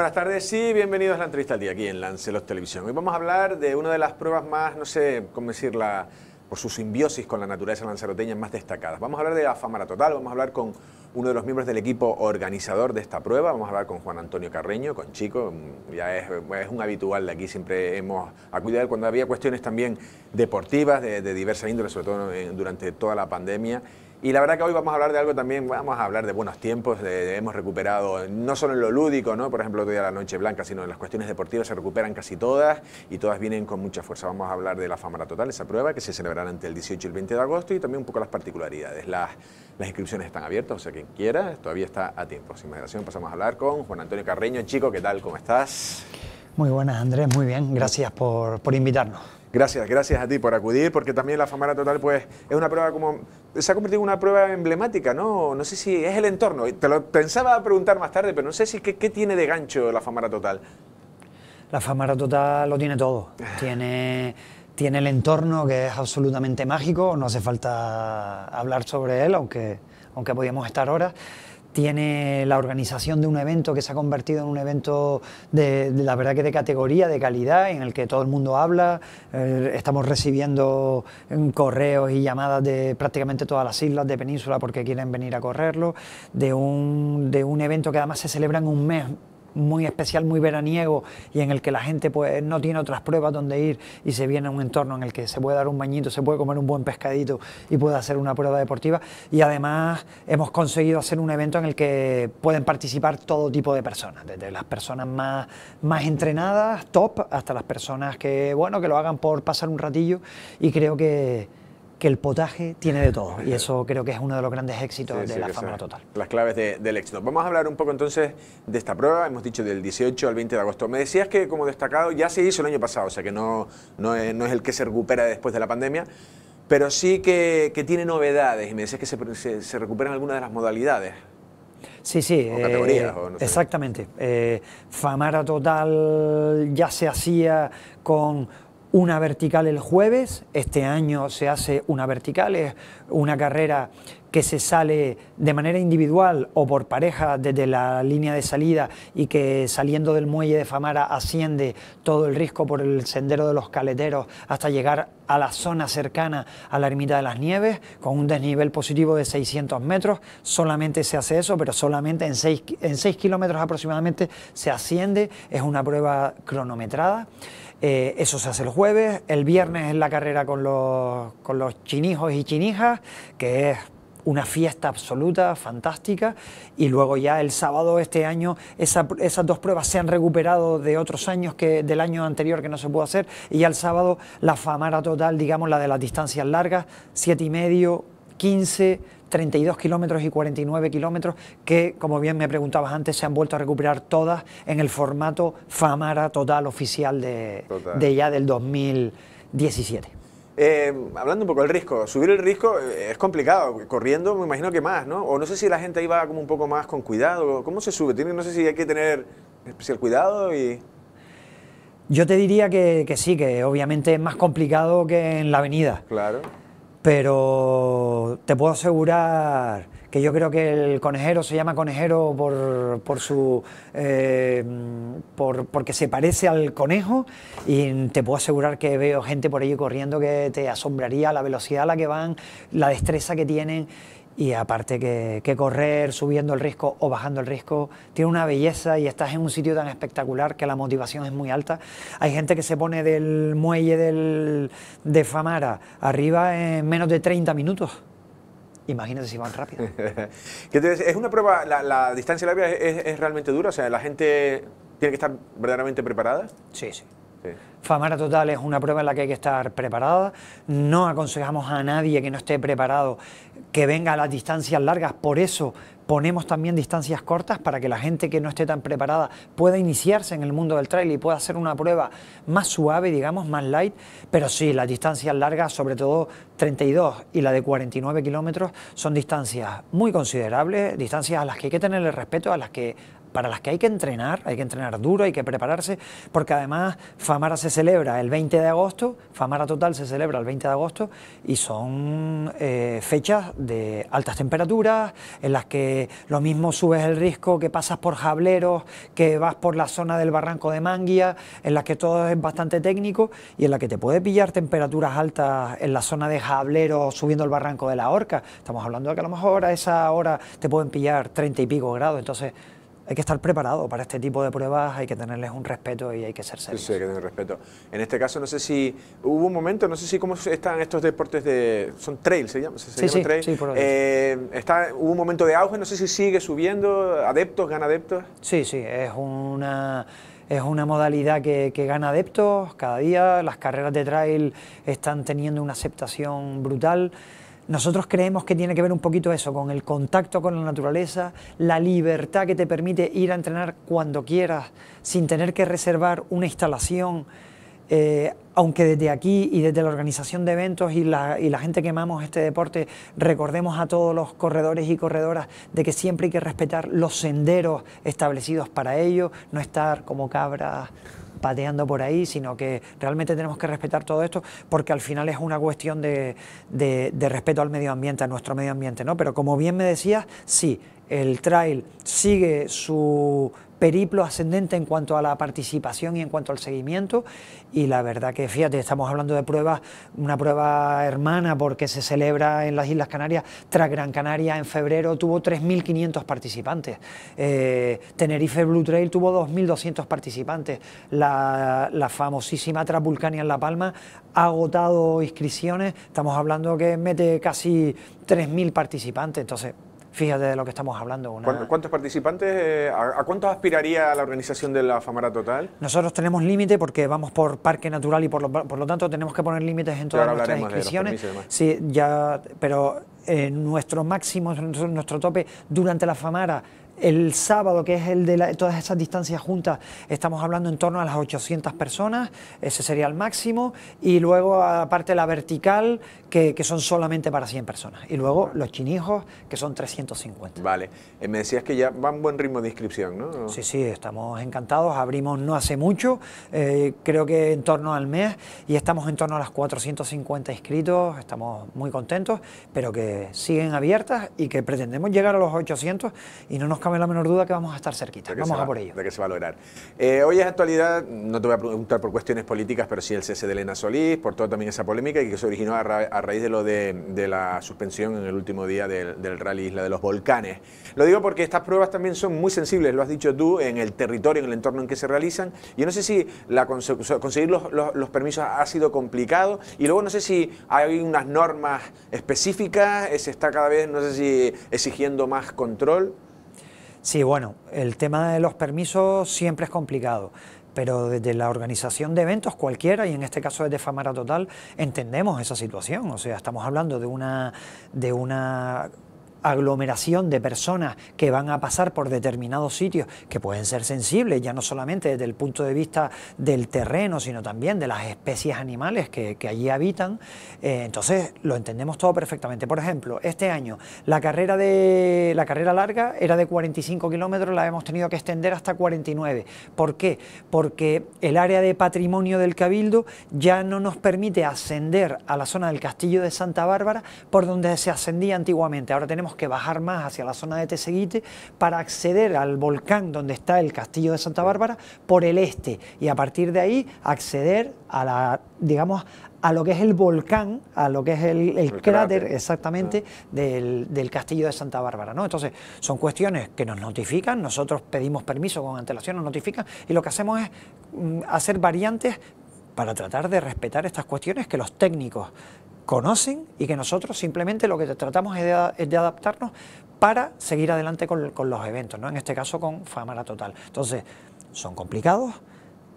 buenas tardes y bienvenidos a la entrevista al día aquí en Lancelos Televisión. Hoy vamos a hablar de una de las pruebas más, no sé cómo decirla, por su simbiosis con la naturaleza lanzaroteña más destacadas. Vamos a hablar de la Fámara Total, vamos a hablar con uno de los miembros del equipo organizador de esta prueba, vamos a hablar con Juan Antonio Carreño, con Chico, ya es, un habitual de aquí, siempre hemos acudido a él cuando había cuestiones también deportivas de, de diversa índole, sobre todo durante toda la pandemia. Y la verdad que hoy vamos a hablar de algo también, vamos a hablar de buenos tiempos, hemos recuperado, no solo en lo lúdico, ¿no? por ejemplo, el día la Noche Blanca, sino en las cuestiones deportivas se recuperan casi todas y todas vienen con mucha fuerza. Vamos a hablar de la Fámara Total, esa prueba que se celebrará entre el 18 y el 20 de agosto y también un poco las particularidades. Las, inscripciones están abiertas, o sea, quien quiera todavía está a tiempo. Sin dilación, pasamos a hablar con Juan Antonio Carreño. Chico, ¿qué tal? ¿Cómo estás? Muy buenas, Andrés, muy bien. Gracias por, por invitarnos. Gracias, gracias a ti por acudir, porque también la Fámara Total pues, es una prueba como se ha convertido en una prueba emblemática, ¿no? No sé si es el entorno. Te lo pensaba preguntar más tarde, pero no sé si qué, qué tiene de gancho la Famara Total. La Famara Total lo tiene todo. tiene, tiene el entorno que es absolutamente mágico, no hace falta hablar sobre él, aunque, aunque podíamos estar horas tiene la organización de un evento que se ha convertido en un evento de, la verdad que de categoría, de calidad, en el que todo el mundo habla. Eh, estamos recibiendo em, correos y llamadas de prácticamente todas las islas de península porque quieren venir a correrlo. de un evento que además se celebra en un mes muy especial, muy veraniego y en el que la gente pues, no tiene otras pruebas donde ir y se viene a un entorno en el que se puede dar un bañito, se puede comer un buen pescadito y puede hacer una prueba deportiva. Y además hemos conseguido hacer un evento en el que pueden participar todo tipo de personas, desde las personas más, más entrenadas, top, hasta las personas que, bueno, que lo hagan por pasar un ratillo y creo que que el potaje tiene de todo. Y eso creo que es uno de los grandes éxitos de la fama Total. Las claves del éxito. Vamos a hablar un poco entonces de esta prueba. Hemos dicho del 18 al 20 de agosto. Me decías que, como destacado, ya se hizo el año pasado, o sea que no, no, es, no es el que se recupera después de la pandemia pero sí que, que, tiene novedades y me decías que se, se, recuperan algunas de las modalidades. Sí, sí. O categorías, eh, Exactamente. Eh, Famara Total ya se hacía con una vertical el jueves, este año se hace una vertical, es una carrera que se sale de manera individual o por pareja desde la línea de salida y que saliendo del muelle de Famara asciende todo el risco por el sendero de los caleteros hasta llegar a la zona cercana a la ermita de las nieves con un desnivel positivo de 600 metros. Solamente se hace eso, pero solamente en 6, en 6 kilómetros aproximadamente se asciende. Es una prueba cronometrada. Eh, eso se hace el jueves, el viernes es la carrera con los, con los chinijos y chinijas, que es una fiesta absoluta, fantástica, y luego ya el sábado este año esas dos pruebas se han recuperado de otros años que del año anterior que no se pudo hacer, y ya el sábado la famara total, digamos la de las distancias largas, siete y medio, 15, 32 kilómetros y 49 kilómetros, que como bien me preguntabas antes, se han vuelto a recuperar todas en el formato Famara total oficial de, ya del 2017. Eh, hablando un poco del riesgo, subir el riesgo eh, es complicado, corriendo me imagino que más, ¿no? O no sé si la gente ahí va como un poco más con cuidado, ¿cómo se sube? no sé si hay que tener especial cuidado y... Yo te diría que, que sí, que obviamente es más complicado que en la avenida. Claro pero te puedo asegurar que yo creo que el conejero se llama conejero por, por su eh, por, porque se parece al conejo y te puedo asegurar que veo gente por allí corriendo que te asombraría la velocidad a la que van, la destreza que tienen y aparte que, correr subiendo el riesgo o bajando el riesgo tiene una belleza y estás en un sitio tan espectacular que la motivación es muy alta. Hay gente que se pone del muelle del, de Famara arriba en menos de 30 minutos. Imagínate si van rápido. es una prueba, la, distancia larga es, es, realmente dura, o sea, la gente tiene que estar verdaderamente preparada. Sí, sí. Famara Total es una prueba en la que hay que estar preparada. No aconsejamos a nadie que no esté preparado que venga a las distancias largas. Por eso ponemos también distancias cortas para que la gente que no esté tan preparada pueda iniciarse en el mundo del trail y pueda hacer una prueba más suave, digamos, más light. Pero sí, las distancias largas, sobre todo 32 y la de 49 kilómetros, son distancias muy considerables, distancias a las que hay que tener el respeto, a las que para las que hay que entrenar, hay que entrenar duro, hay que prepararse, porque además Famara se celebra el 20 de agosto, Famara Total se celebra el 20 de agosto y son eh, fechas de altas temperaturas, en las que lo mismo subes el riesgo que pasas por jableros, que vas por la zona del barranco de Manguia, en las que todo es bastante técnico y en la que te puede pillar temperaturas altas en la zona de jableros subiendo el barranco de la horca. Estamos hablando de que a lo mejor a esa hora te pueden pillar 30 y pico grados, entonces hay que estar preparado para este tipo de pruebas, hay que tenerles un respeto y hay que ser serios. Sí, hay que tener respeto. En este caso, no sé si hubo un momento, no sé si cómo están estos deportes de... son trail, se llama, sí, trail. Eh, está, hubo un momento de auge, no sé si sigue subiendo, adeptos, gana adeptos. Sí, sí, es una... Es una modalidad que, que gana adeptos cada día, las carreras de trail están teniendo una aceptación brutal. Nosotros creemos que tiene que ver un poquito eso, con el contacto con la naturaleza, la libertad que te permite ir a entrenar cuando quieras, sin tener que reservar una instalación, eh, aunque desde aquí y desde la organización de eventos y la, gente que amamos este deporte, recordemos a todos los corredores y corredoras de que siempre hay que respetar los senderos establecidos para ello, no estar como cabras pateando por ahí, sino que realmente tenemos que respetar todo esto porque al final es una cuestión de, respeto al medio ambiente, a nuestro medio ambiente, ¿no? Pero como bien me decías, sí, el trail sigue su periplo ascendente en cuanto a la participación y en cuanto al seguimiento. Y la verdad que, fíjate, estamos hablando de pruebas, una prueba hermana porque se celebra en las Islas Canarias, tras Gran Canaria en febrero tuvo 3.500 participantes. Eh, Tenerife Blue Trail tuvo 2.200 participantes. La, famosísima Transvulcania en La Palma ha agotado inscripciones. Estamos hablando que mete casi 3.000 participantes. Entonces, Fíjate de lo que estamos hablando. ¿Cuántos participantes? Eh, a, cuántos aspiraría la organización de la Famara total? Nosotros tenemos límite porque vamos por parque natural y por lo, tanto tenemos que poner límites en todas nuestras inscripciones. Sí, ya, pero eh, nuestro máximo, nuestro tope durante la Famara el sábado, que es el de todas esas distancias juntas, estamos hablando en torno a las 800 personas, ese sería el máximo, y luego aparte la vertical, que, son solamente para 100 personas, y luego los chinijos, que son 350. Vale, eh, me decías que ya va un buen ritmo de inscripción, ¿no? Sí, sí, estamos encantados, abrimos no hace mucho, eh, creo que en torno al mes, y estamos en torno a las 450 inscritos, estamos muy contentos, pero que siguen abiertas y que pretendemos llegar a los 800 y no nos cabe la menor duda que vamos a estar cerquita. Vamos a por ello. De que se va a lograr. Eh, hoy es actualidad, no te voy a preguntar por cuestiones políticas, pero sí el cese de Elena Solís, por toda también esa polémica y que se originó a, raíz de lo de, de, la suspensión en el último día del, Rally Isla de los Volcanes. Lo digo porque estas pruebas también son muy sensibles, lo has dicho tú, en el territorio, en el entorno en que se realizan. Yo no sé si la conseguir los, los permisos ha sido complicado y luego no sé si hay unas normas específicas, se está cada vez, no sé si exigiendo más control. Sí, bueno, el tema de los permisos siempre es complicado pero desde la organización de eventos cualquiera, y en este caso de Famara Total, entendemos esa situación. O sea, estamos hablando de una, de una aglomeración de personas que van a pasar por determinados sitios que pueden ser sensibles, ya no solamente desde el punto de vista del terreno, sino también de las especies animales que, allí habitan. Eh, entonces lo entendemos todo perfectamente. Por ejemplo, este año la carrera, de, la carrera larga era de 45 kilómetros, la hemos tenido que extender hasta 49. ¿Por qué? Porque el área de patrimonio del Cabildo ya no nos permite ascender a la zona del Castillo de Santa Bárbara por donde se ascendía antiguamente. Ahora tenemos que bajar más hacia la zona de Teseguite para acceder al volcán donde está el castillo de Santa Bárbara por el este y a partir de ahí acceder a la, digamos, a lo que es el volcán, a lo que es el, cráter, exactamente del, castillo de Santa Bárbara. ¿no? Entonces, son cuestiones que nos notifican, nosotros pedimos permiso con antelación, nos notifican y lo que hacemos es mm, hacer variantes para tratar de respetar estas cuestiones que los técnicos conocen y que nosotros simplemente lo que tratamos es de, adaptarnos para seguir adelante con, los eventos, ¿no? en este caso con Famara Total. Entonces, son complicados,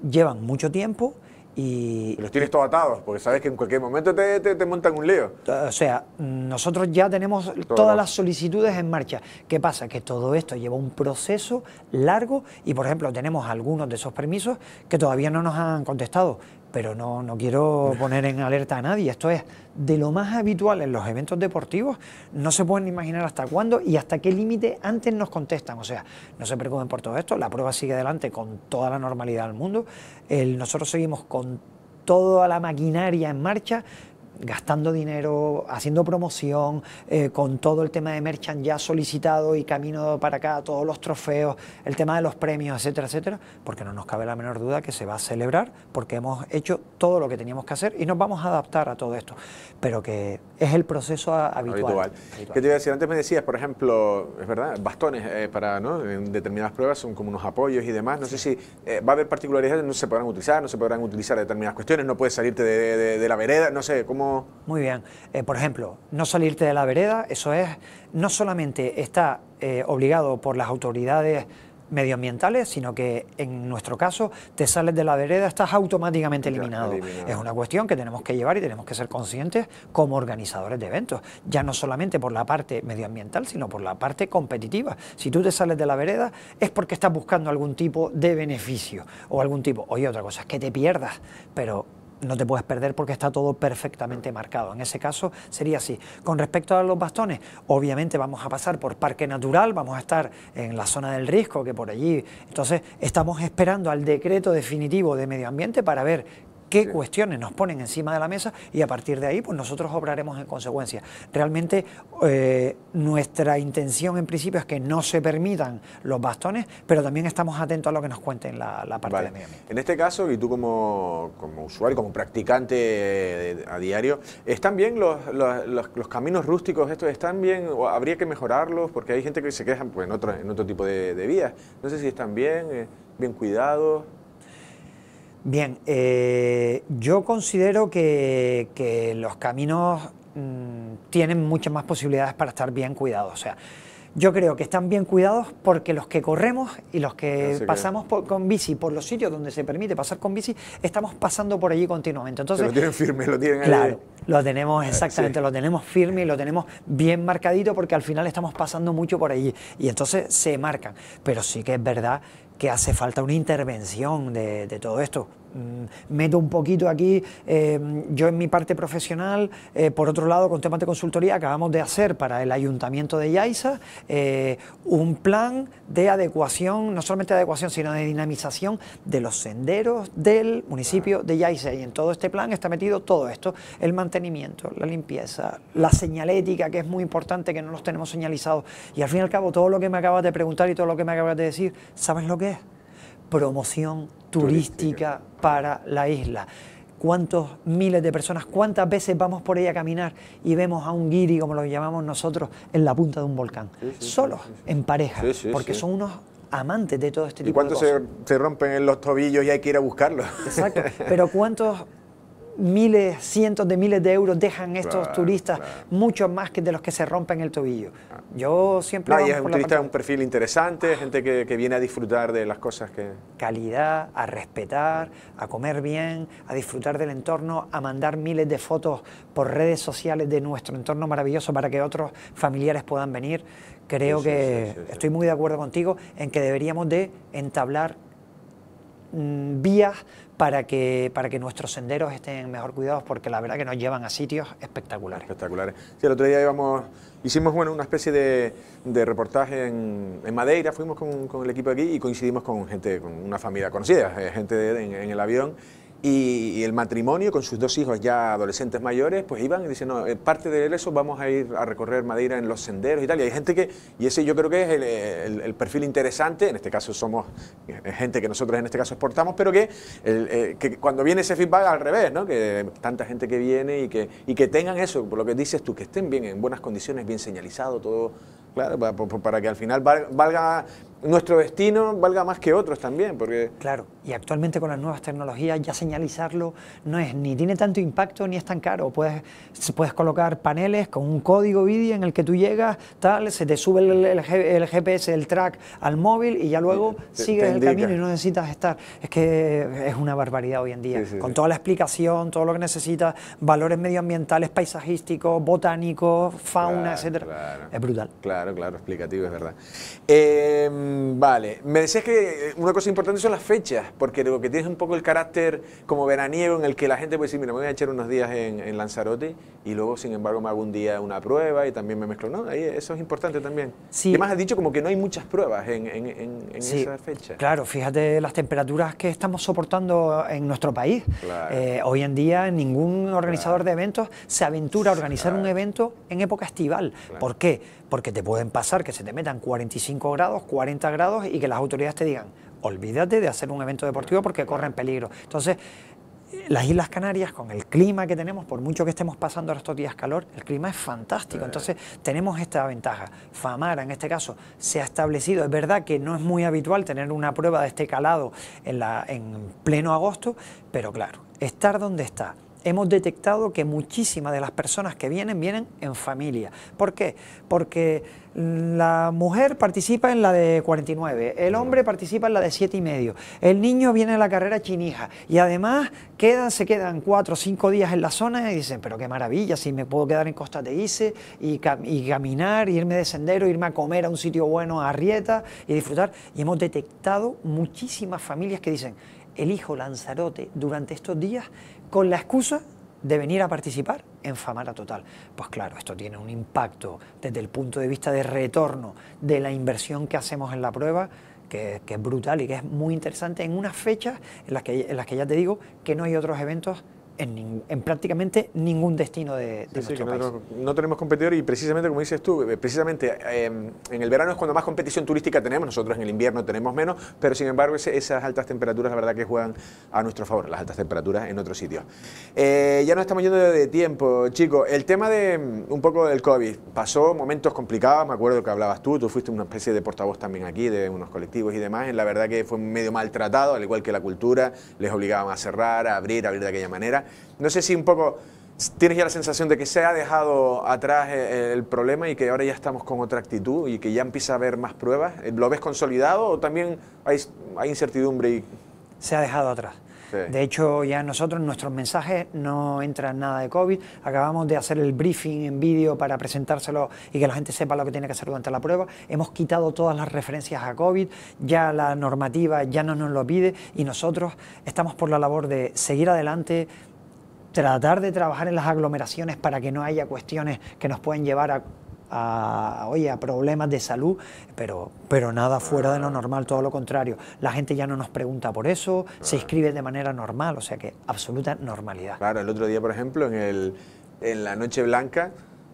llevan mucho tiempo y... Los tienes todos atados, porque sabes que en cualquier momento te, montan un lío. Eh, o sea, nosotros ya tenemos todas las solicitudes en marcha. ¿Qué pasa? Que todo esto lleva un proceso largo y, por ejemplo, tenemos algunos de esos permisos que todavía no nos han contestado pero no, quiero poner en alerta a nadie. Esto es de lo más habitual en los eventos deportivos. No se pueden imaginar hasta cuándo y hasta qué límite antes nos contestan. O sea, no se preocupen por todo esto. La prueba sigue adelante con toda la normalidad del mundo. nosotros seguimos con toda la maquinaria en marcha gastando dinero, haciendo promoción, eh, con todo el tema de merchant ya solicitado y camino para acá, todos los trofeos, el tema de los premios, etcétera, etcétera, porque no nos cabe la menor duda que se va a celebrar porque hemos hecho todo lo que teníamos que hacer y nos vamos a adaptar a todo esto, pero que es el proceso habitual. que ¿Qué te iba a decir? Antes me decías, por ejemplo, es verdad, bastones eh, para, En determinadas pruebas son como unos apoyos y demás, no sé si eh, va a haber particularidades, no se podrán utilizar, no se podrán utilizar determinadas cuestiones, no puedes salirte de la vereda, no sé, ¿cómo muy bien. Eh, por ejemplo, no salirte de la vereda, eso es, no solamente está eh, obligado por las autoridades medioambientales, sino que en nuestro caso te sales de la vereda, estás automáticamente eliminado. Es una cuestión que tenemos que llevar y tenemos que ser conscientes como organizadores de eventos, ya no solamente por la parte medioambiental, sino por la parte competitiva. Si tú te sales de la vereda es porque estás buscando algún tipo de beneficio o algún tipo, oye, otra cosa es que te pierdas, pero no te puedes perder porque está todo perfectamente marcado. En ese caso sería así. Con respecto a los bastones, obviamente vamos a pasar por Parque Natural, vamos a estar en la zona del risco, que por allí. Entonces, estamos esperando al decreto definitivo de medio ambiente para ver qué cuestiones nos ponen encima de la mesa y a partir de ahí pues nosotros obraremos en consecuencia. Realmente eh, nuestra intención en principio es que no se permitan los bastones, pero también estamos atentos a lo que nos cuenten la, la parte de En este caso, y tú como, usuario, como practicante a diario, ¿están bien los, caminos rústicos estos? ¿Están bien o habría que mejorarlos? Porque hay gente que se queja pues, en, otro, en otro tipo de, vías. No sé si están bien, eh, bien cuidados. Bien, eh, yo considero que, los caminos mm, tienen muchas más posibilidades para estar bien cuidados. sea, yo creo que están bien cuidados porque los que corremos y los que pasamos con bici por los sitios donde se permite pasar con bici, estamos pasando por allí continuamente. Entonces, lo tienen firme, lo tienen Claro, lo tenemos eh, exactamente, lo tenemos firme y lo tenemos bien marcadito porque al final estamos pasando mucho por allí y entonces se marcan. Pero sí que es verdad que hace falta una intervención de todo esto. Mm, meto un poquito aquí, em, yo en mi parte profesional, eh, por otro lado, con temas de consultoría, acabamos de hacer para el Ayuntamiento de Yaiza eh, un plan de adecuación, no solamente de adecuación, sino de dinamización de los senderos del municipio de Yaiza. Y en todo este plan está metido todo esto, el mantenimiento, la limpieza, la señalética, que es muy importante, que no los tenemos señalizados. Y al fin y al cabo, todo lo que me acabas de preguntar y todo lo que me acabas de decir, ¿sabes lo que es? promoción turística, para la isla cuántos miles de personas, cuántas veces vamos por ella a caminar y vemos a un guiri, como lo llamamos nosotros, en la punta de un volcán, Solo, solos, en pareja, porque son unos amantes de todo este tipo de cosas. ¿Y cuántos se, rompen en los tobillos y hay que ir a buscarlos? Exacto, pero cuántos miles, cientos de miles de euros dejan estos turistas, mucho más que de los que se rompen el tobillo. Yo siempre... No, es un turista, de un perfil interesante, gente que, viene a disfrutar de las cosas que... Calidad, a respetar, a comer bien, a disfrutar del entorno, a mandar miles de fotos por redes sociales de nuestro entorno maravilloso para que otros familiares puedan venir. Creo que estoy muy de acuerdo contigo en que deberíamos de entablar Mm, vías para que, para que nuestros senderos estén mejor cuidados, porque la verdad que nos llevan a sitios espectaculares. Espectaculares. el otro día íbamos, hicimos bueno, una especie de, de reportaje en, en, Madeira, fuimos con, el equipo aquí y coincidimos con gente, con una familia conocida, eh, gente en el avión y, el matrimonio con sus dos hijos ya adolescentes mayores, pues iban y dicen, no, eh, parte de eso vamos a ir a recorrer Madeira en los senderos y tal. Y hay gente que, y ese yo creo que es el, perfil interesante, en este caso somos eh, gente que nosotros en este caso exportamos, pero eh, que, cuando viene ese feedback al revés, ¿no? que tanta gente que viene y que, y que tengan eso, por lo que dices tú, que estén bien, en buenas condiciones, bien señalizado, todo, claro, para que al final valga nuestro destino valga más que otros también. Porque... Claro, y actualmente con las nuevas tecnologías ya señalizarlo no es ni tiene tanto impacto ni es tan caro. Puedes, puedes colocar paneles con un código vídeo en el que tú llegas, tal, se te sube el, GPS, el track al móvil y ya luego sigues el camino y no necesitas estar. Es que es una barbaridad hoy en día. con toda la explicación, todo lo que necesitas, valores medioambientales, paisajísticos, botánicos, fauna, etc etcétera. Es brutal. Claro, claro, explicativo, es verdad. Eh, Mm, vale, me decías que eh, una cosa importante son las fechas, porque lo que tienes un poco el carácter como veraniego en el que la gente puede decir, mira, me voy a echar unos días en, Lanzarote y luego, sin embargo, me hago un día una prueba y también me mezclo. No, eso es importante también. Sí. Además, has dicho como que no hay muchas pruebas en, en, en sí. esa fecha. Claro, fíjate las temperaturas que estamos soportando en nuestro país. Eh, hoy en día ningún organizador de eventos se aventura a organizar un evento en época estival. ¿Por qué? porque te pueden pasar que se te metan 45 grados, 40 grados y que las autoridades te digan, olvídate de hacer un evento deportivo porque corren peligro. Entonces, las Islas Canarias, con el clima que tenemos, por mucho que estemos pasando estos días calor, el clima es fantástico. Entonces, tenemos esta ventaja. Famara, en este caso, se ha establecido. Es verdad que no es muy habitual tener una prueba de este calado en pleno agosto, pero claro, estar donde está, hemos detectado que muchísimas de las personas que vienen vienen en familia. ¿Por qué? Porque la mujer participa en la de 49, el hombre participa en la de 7 y medio, el niño viene a la carrera chinija y además quedan, se quedan 4 o 5 días en la zona y dicen, pero qué maravilla, si me puedo quedar en Costa Teise y, y caminar, irme de sendero, irme a comer a un sitio bueno, a Rieta y disfrutar. Y hemos detectado muchísimas familias que dicen, elijo Lanzarote durante estos días con la excusa de venir a participar en Famara Total. Pues claro, esto tiene un impacto desde el punto de vista de retorno de la inversión que hacemos en la prueba, que, es brutal y que es muy interesante en unas fechas en en las que ya te digo que no hay otros eventos en, prácticamente ningún destino de, nuestro país. No, tenemos competidor y precisamente como dices tú, eh, precisamente em, en el verano es cuando más competición turística tenemos, nosotros en el invierno tenemos menos, pero sin embargo esas altas temperaturas la verdad que juegan a nuestro favor, las altas temperaturas en otros sitios. Eh, ya no estamos yendo de tiempo, chicos. El tema de em, un poco del COVID, pasó momentos complicados, me acuerdo que hablabas tú, tú fuiste una especie de portavoz también aquí de unos colectivos y demás, en la verdad que fue medio maltratado, al igual que la cultura, les obligaban a cerrar, a abrir, a abrir de aquella manera. No sé si un poco tienes ya la sensación de que se ha dejado atrás e, e, el problema y que ahora ya estamos con otra actitud y que ya empieza a haber más pruebas. Eh, ¿Lo ves consolidado o también hay, incertidumbre? Y... Se ha dejado atrás. De hecho, ya nosotros, nuestros mensajes, no entra nada de COVID. Acabamos de hacer el briefing en vídeo para presentárselo y que la gente sepa lo que tiene que hacer durante la prueba. Hemos quitado todas las referencias a COVID, ya la normativa ya no nos lo pide y nosotros estamos por la labor de seguir adelante, tratar de trabajar en las aglomeraciones para que no haya cuestiones que nos pueden llevar a, a problemas de salud, pero, pero nada fuera de lo normal, todo lo contrario. La gente ya no nos pregunta por eso, se inscribe de manera normal, o sea que absoluta normalidad. Claro, el otro día, por ejemplo, en, el, en la Noche Blanca,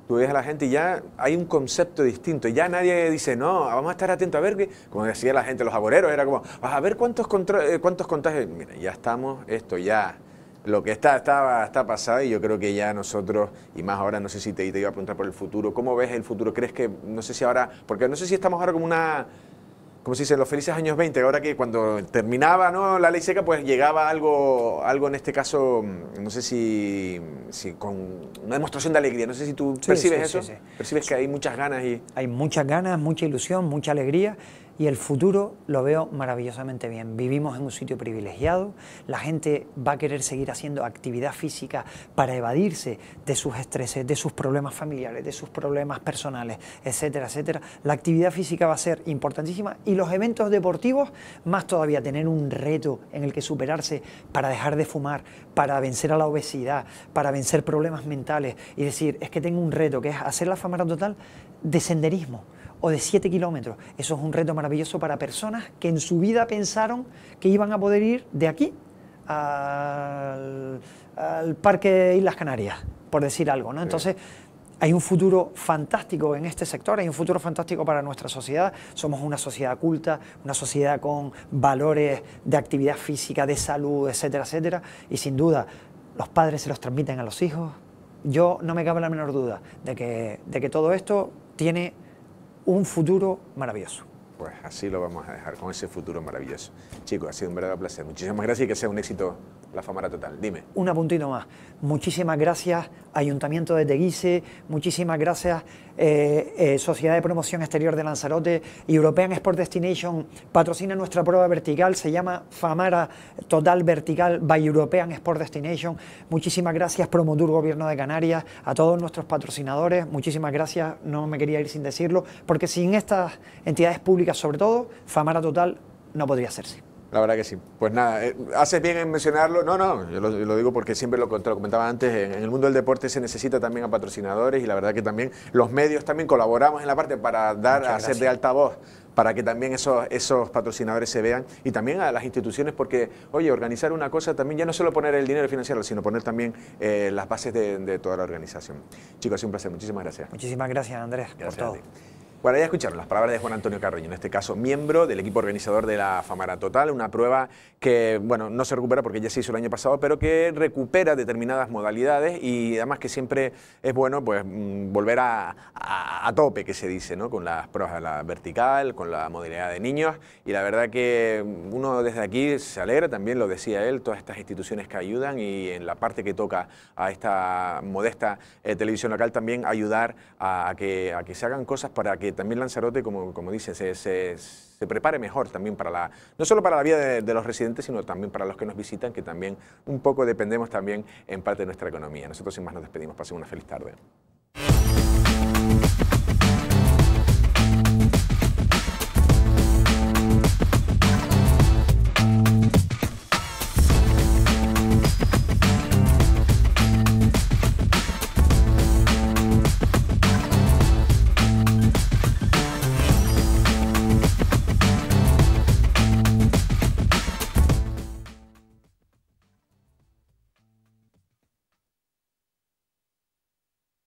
tú ves a la gente y ya hay un concepto distinto. Ya nadie dice, no, vamos a estar atentos a ver, qué... como decía la gente, los agoreros, era como, a ver cuántos, eh, cuántos contagios. Mira, ya estamos, esto ya lo que está, pasado está pasado y yo creo que ya nosotros, y más ahora, no sé si te, te iba a preguntar por el futuro, ¿cómo ves el futuro? ¿Crees que, no sé si ahora, porque no sé si estamos ahora como una, como se dice, los felices años 20, ahora que cuando terminaba ¿no? la ley seca, pues llegaba algo, algo en este caso, mm, no sé si, si con una demostración de alegría, no sé si tú percibes eso, percibes que hay muchas ganas y... Hay muchas ganas, mucha ilusión, mucha alegría y el futuro lo veo maravillosamente bien. Vivimos en un sitio privilegiado, la gente va a querer seguir haciendo actividad física para evadirse de sus estreses, de sus problemas familiares, de sus problemas personales, etcétera, etcétera. La actividad física va a ser importantísima y los eventos deportivos más todavía, tener un reto en el que superarse para dejar de fumar, para vencer a la obesidad, para vencer problemas mentales y decir, es que tengo un reto que es hacer la fama total de senderismo o de 7 kilómetros. Eso es un reto maravilloso para personas que en su vida pensaron que iban a poder ir de aquí al, Parque de Islas Canarias, por decir algo. ¿no? Entonces, hay un futuro fantástico en este sector, hay un futuro fantástico para nuestra sociedad. Somos una sociedad culta, una sociedad con valores de actividad física, de salud, etcétera, etcétera. Y sin duda, los padres se los transmiten a los hijos. Yo no me cabe la menor duda de que, de que todo esto tiene un futuro maravilloso. Pues así lo vamos a dejar, con ese futuro maravilloso. Chicos, ha sido un verdadero placer. Muchísimas gracias y que sea un éxito la Famara total. Dime. Un apuntito más. Muchísimas gracias, Ayuntamiento de Teguise, muchísimas gracias, eh, eh, Sociedad de Promoción Exterior de Lanzarote, European Sport Destination patrocina nuestra prueba vertical, se llama Famara Total Vertical by European Sport Destination. Muchísimas gracias, Promotur Gobierno de Canarias, a todos nuestros patrocinadores, muchísimas gracias, no me quería ir sin decirlo, porque sin estas entidades públicas sobre todo, Famara Total no podría hacerse. La verdad que sí. Pues nada, eh, haces bien en mencionarlo. No, no, yo lo, digo porque siempre lo, comentaba antes, en, el mundo del deporte se necesita también a patrocinadores y la verdad que también los medios también colaboramos en la parte para dar, hacer de altavoz para que también esos, esos patrocinadores se vean y también a las instituciones porque, oye, organizar una cosa también ya no solo poner el dinero financiero, sino poner también eh, las bases de, toda la organización. Chicos, ha sido un placer. Muchísimas gracias. Muchísimas gracias, Andrés, por todo. Bueno, ya escucharon las palabras de Juan Antonio Carreño, en este caso miembro del equipo organizador de la Famara Total, una prueba que, bueno, no se recupera porque ya se hizo el año pasado, pero que recupera determinadas modalidades y además que siempre es bueno, pues, mm, volver a, tope, que se dice, ¿no? Con las pruebas de la vertical, con la modalidad de niños y la verdad que uno desde aquí se alegra, también lo decía él, todas estas instituciones que ayudan y en la parte que toca a esta modesta eh, televisión local también ayudar a, que, a que se hagan cosas para que que también Lanzarote, como, como se, prepare mejor también para la, no solo para la vida de, los residentes, sino también para los que nos visitan, que también un poco dependemos también en parte de nuestra economía. Nosotros sin más nos despedimos. Pasen una feliz tarde.